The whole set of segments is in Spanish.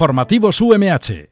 Informativos UMH.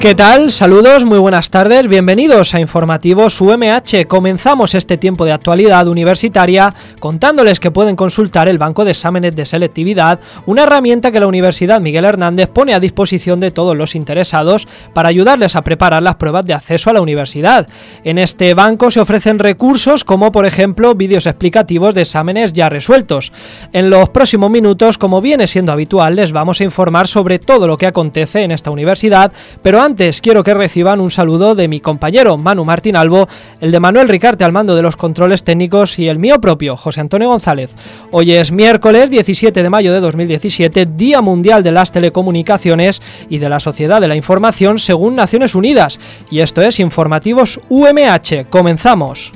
¿Qué tal? Saludos, muy buenas tardes, bienvenidos a Informativos UMH. Comenzamos este tiempo de actualidad universitaria contándoles que pueden consultar el Banco de Exámenes de Selectividad, una herramienta que la Universidad Miguel Hernández pone a disposición de todos los interesados para ayudarles a preparar las pruebas de acceso a la universidad. En este banco se ofrecen recursos como por ejemplo vídeos explicativos de exámenes ya resueltos. En los próximos minutos, como viene siendo habitual, les vamos a informar sobre todo lo que acontece en esta universidad, pero antes quiero que reciban un saludo de mi compañero Manu Martín Albo, el de Manuel Ricarte al mando de los controles técnicos y el mío propio, José Antonio González. Hoy es miércoles 17 de mayo de 2017, Día Mundial de las Telecomunicaciones y de la Sociedad de la Información según Naciones Unidas, y esto es Informativos UMH. Comenzamos.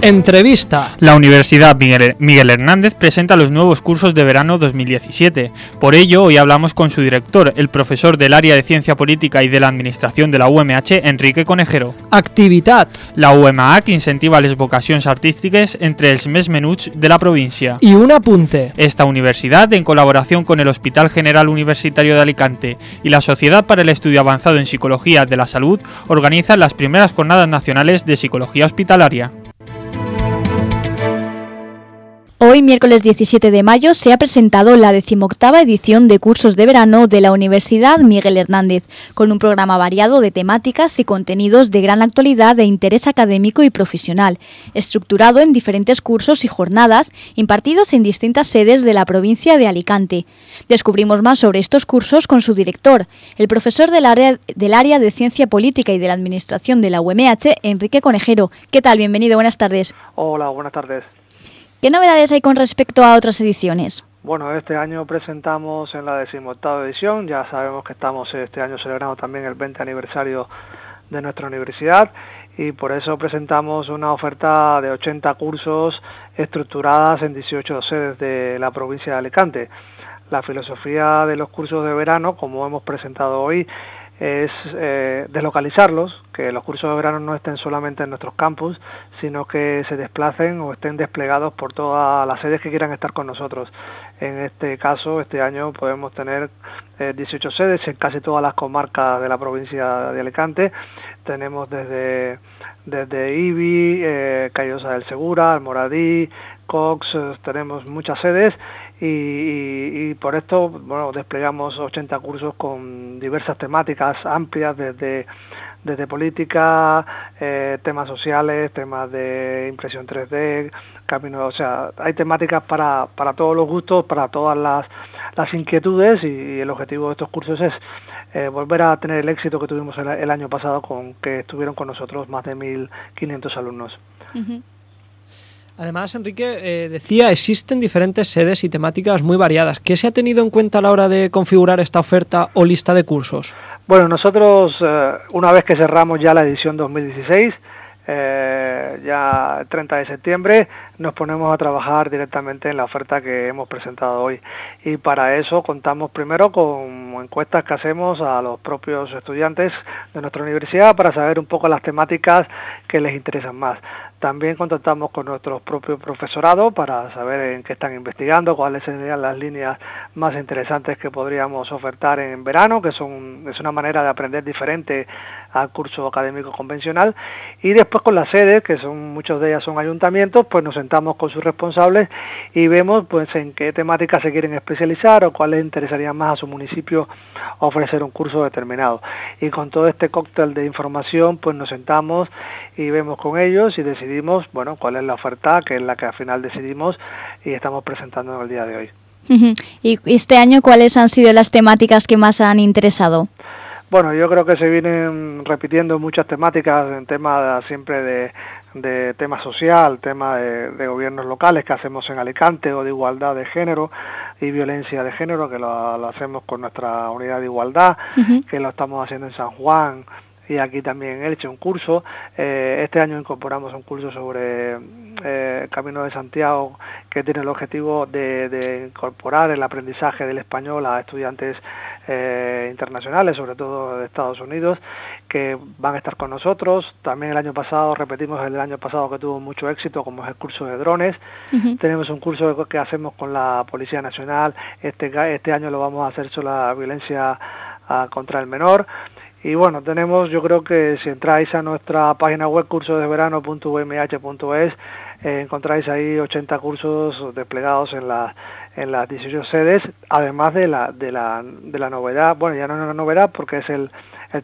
Entrevista. La Universidad Miguel Hernández presenta los nuevos cursos de verano 2017. Por ello, hoy hablamos con su director, el profesor del área de Ciencia Política y de la Administración de la UMH, Enrique Conejero. Actividad. La UMH incentiva las vocaciones artísticas entre el SMES menuts de la provincia. Y un apunte. Esta universidad, en colaboración con el Hospital General Universitario de Alicante y la Sociedad para el Estudio Avanzado en Psicología de la Salud, organiza las primeras jornadas nacionales de psicología hospitalaria. Hoy, miércoles 17 de mayo, se ha presentado la decimoctava edición de cursos de verano de la Universidad Miguel Hernández, con un programa variado de temáticas y contenidos de gran actualidad e interés académico y profesional, estructurado en diferentes cursos y jornadas impartidos en distintas sedes de la provincia de Alicante. Descubrimos más sobre estos cursos con su director, el profesor del área, del área de Ciencia Política y de la Administración de la UMH, Enrique Conejero. ¿Qué tal? Bienvenido, buenas tardes. Hola, buenas tardes. ¿Qué novedades hay con respecto a otras ediciones? Bueno, este año presentamos en la decimoctava edición, ya sabemos que estamos este año celebrando también el 20 aniversario de nuestra universidad y por eso presentamos una oferta de 80 cursos estructuradas en 18 sedes de la provincia de Alicante. La filosofía de los cursos de verano, como hemos presentado hoy, es eh, deslocalizarlos que los cursos de verano no estén solamente en nuestros campus, sino que se desplacen o estén desplegados por todas las sedes que quieran estar con nosotros. En este caso, este año podemos tener 18 eh, sedes en casi todas las comarcas de la provincia de Alicante. Tenemos desde, desde Ibi, eh, Callosa del Segura, Almoradí, Cox, eh, tenemos muchas sedes y, y, por esto bueno, desplegamos 80 cursos con diversas temáticas amplias desde desde política, eh, temas sociales, temas de impresión 3D, camino, o sea, hay temáticas para, todos los gustos, para todas las, inquietudes y, el objetivo de estos cursos es eh, volver a tener el éxito que tuvimos el, año pasado con que estuvieron con nosotros más de 1.500 alumnos. Además, Enrique eh, decía, existen diferentes sedes y temáticas muy variadas. ¿Qué se ha tenido en cuenta a la hora de configurar esta oferta o lista de cursos? Bueno, nosotros, eh, una vez que cerramos ya la edición 2016, eh, ya 30 de septiembre, nos ponemos a trabajar directamente en la oferta que hemos presentado hoy. Y para eso contamos primero con encuestas que hacemos a los propios estudiantes de nuestra universidad para saber un poco las temáticas que les interesan más. También contactamos con nuestros propios profesorados para saber en qué están investigando, cuáles serían las líneas más interesantes que podríamos ofertar en verano, que son, es una manera de aprender diferente ...al curso académico convencional y después con las sedes, que son muchos de ellas son ayuntamientos, pues nos sentamos con sus responsables y vemos pues en qué temáticas se quieren especializar o cuáles interesaría más a su municipio ofrecer un curso determinado. Y con todo este cóctel de información pues nos sentamos y vemos con ellos y decidimos, bueno, cuál es la oferta, que es la que al final decidimos y estamos presentando el día de hoy. ¿Y este año cuáles han sido las temáticas que más han interesado? Bueno, yo creo que se vienen repitiendo muchas temáticas en tema siempre de, de tema social, tema de, gobiernos locales que hacemos en Alicante o de igualdad de género y violencia de género que lo, hacemos con nuestra unidad de igualdad, que lo estamos haciendo en San Juan, y aquí también he hecho un curso. Eh, este año incorporamos un curso sobre eh, Camino de Santiago que tiene el objetivo de, incorporar el aprendizaje del español a estudiantes eh, internacionales, sobre todo de Estados Unidos, que van a estar con nosotros. También el año pasado, repetimos el año pasado que tuvo mucho éxito, como es el curso de drones. Tenemos un curso que hacemos con la Policía Nacional. Este, este año lo vamos a hacer sobre la violencia ah, contra el menor y bueno, tenemos, yo creo que si entráis a nuestra página web cursosdeverano.umh.es, eh, encontráis ahí 80 cursos desplegados en, en las 18 sedes, además de la, novedad, bueno, ya no es una novedad porque es el,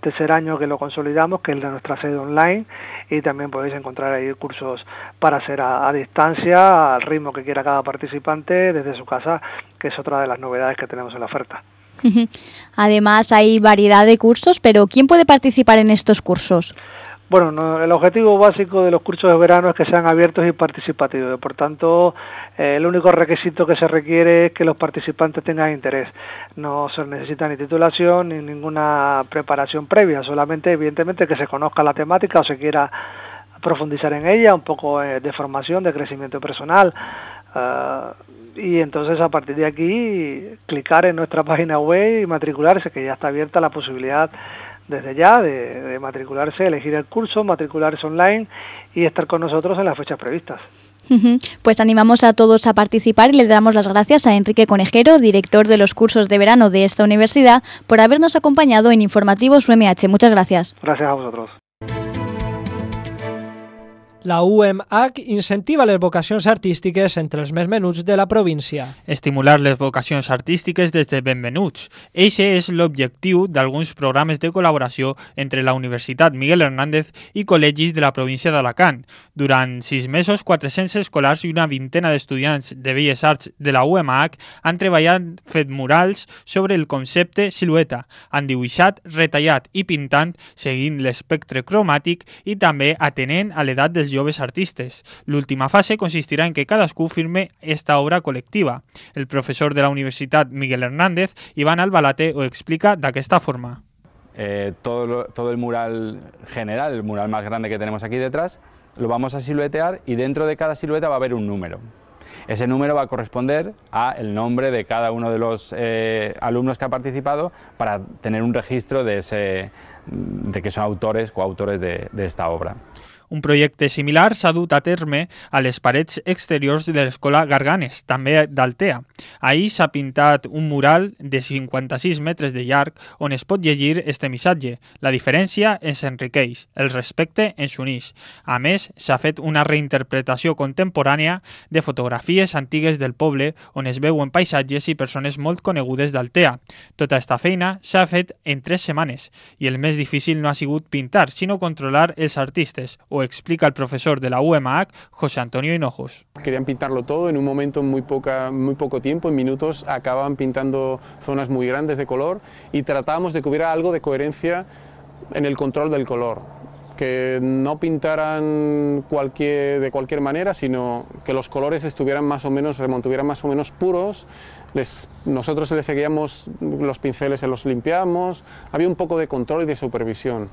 tercer año que lo consolidamos, que es de nuestra sede online, y también podéis encontrar ahí cursos para hacer a, distancia, al ritmo que quiera cada participante, desde su casa, que es otra de las novedades que tenemos en la oferta. Además hay variedad de cursos, pero ¿quién puede participar en estos cursos? Bueno, el objetivo básico de los cursos de verano es que sean abiertos y participativos. Por tanto, eh, el único requisito que se requiere es que los participantes tengan interés. No se necesita ni titulación ni ninguna preparación previa, solamente evidentemente que se conozca la temática o se quiera profundizar en ella, un poco eh, de formación, de crecimiento personal. Ah, y entonces a partir de aquí clicar en nuestra página web y matricularse, que ya está abierta la posibilidad desde ya de, matricularse, elegir el curso, matricularse online y estar con nosotros en las fechas previstas. Pues animamos a todos a participar y le damos las gracias a Enrique Conejero, director de los cursos de verano de esta universidad, por habernos acompañado en Informativos UMH. Muchas gracias. Gracias a vosotros. La UMH incentiva les vocacions artístiques entre els més menuts de la província. Estimular les vocacions artístiques des de benvenuts. Eixe és l'objectiu d'alguns programes de col·laboració entre la Universitat Miguel Hernández i col·legis de la província d'Alacant. Durant sis mesos, 400 escolars i una vintena d'estudiants de Belles Arts de la UMH han treballat fet murals sobre el concepte silueta. Han dibuixat, retallat i pintant seguint l'espectre cromàtic i també atenent a l'edat dels joves artistes. última fase consistirá en que cada cadascú firme esta obra colectiva. El profesor de la universidad Miguel Hernández, Iván Albalate, lo explica esta forma. Eh, todo, todo el mural general, el mural más grande que tenemos aquí detrás, lo vamos a siluetear y dentro de cada silueta va a haber un número. Ese número va a corresponder a el nombre de cada uno de los eh, alumnos que ha participado para tener un registro de, que son autores, coautores de, de esta obra. Un projecte similar s'ha dut a terme a les parets exteriors de l'escola Garganes, també d'Altea. Ahir s'ha pintat un mural de 56 metres de llarg on es pot llegir este missatge. La diferència ens enriqueix, el respecte ens uneix. A més, s'ha fet una reinterpretació contemporània de fotografies antigues del poble on es veuen paisatges i persones molt conegudes d'Altea. Tota esta feina s'ha fet en tres setmanes i el més difícil no ha sigut pintar, sinó controlar els artistes, o explica el profesor de la UEMAC, José Antonio Hinojos. Querían pintarlo todo en un momento muy, poca, muy poco tiempo, en minutos acababan pintando zonas muy grandes de color y tratábamos de que hubiera algo de coherencia en el control del color que no pintaran cualquier, de cualquier manera, sino que los colores estuvieran más o menos, remontuvieran más o menos puros. Les, nosotros les seguíamos los pinceles, se los limpiamos. Había un poco de control y de supervisión.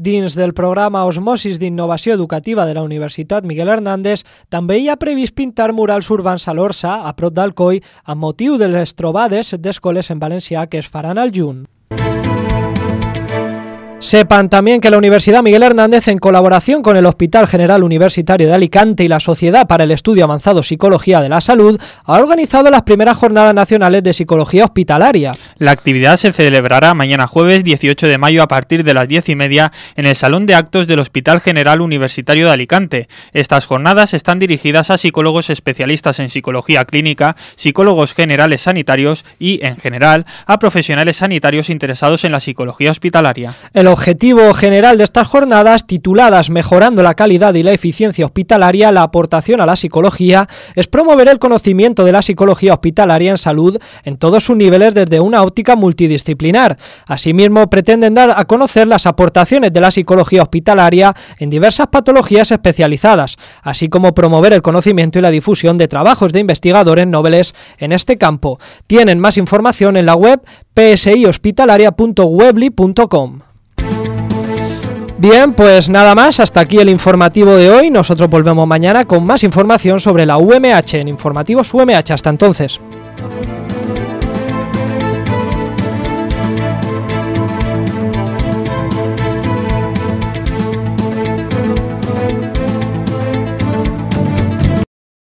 Dins del programa Osmosis d'Innovació Educativa de la Universitat Miguel Hernández, també hi ha previst pintar murals urbans a l'Orsa, a prop d'Alcoi, amb motiu de les trobades d'escoles en valencià que es faran al juny. Sepan también que la Universidad Miguel Hernández, en colaboración con el Hospital General Universitario de Alicante y la Sociedad para el Estudio Avanzado Psicología de la Salud, ha organizado las primeras jornadas nacionales de psicología hospitalaria. La actividad se celebrará mañana jueves 18 de mayo a partir de las 10 y media en el Salón de Actos del Hospital General Universitario de Alicante. Estas jornadas están dirigidas a psicólogos especialistas en psicología clínica, psicólogos generales sanitarios y, en general, a profesionales sanitarios interesados en la psicología hospitalaria objetivo general de estas jornadas, tituladas Mejorando la calidad y la eficiencia hospitalaria, la aportación a la psicología, es promover el conocimiento de la psicología hospitalaria en salud en todos sus niveles desde una óptica multidisciplinar. Asimismo, pretenden dar a conocer las aportaciones de la psicología hospitalaria en diversas patologías especializadas, así como promover el conocimiento y la difusión de trabajos de investigadores nobles en este campo. Tienen más información en la web psihospitalaria.webly.com. Bien, pues nada más, hasta aquí el informativo de hoy. Nosotros volvemos mañana con más información sobre la UMH en Informativos UMH. Hasta entonces.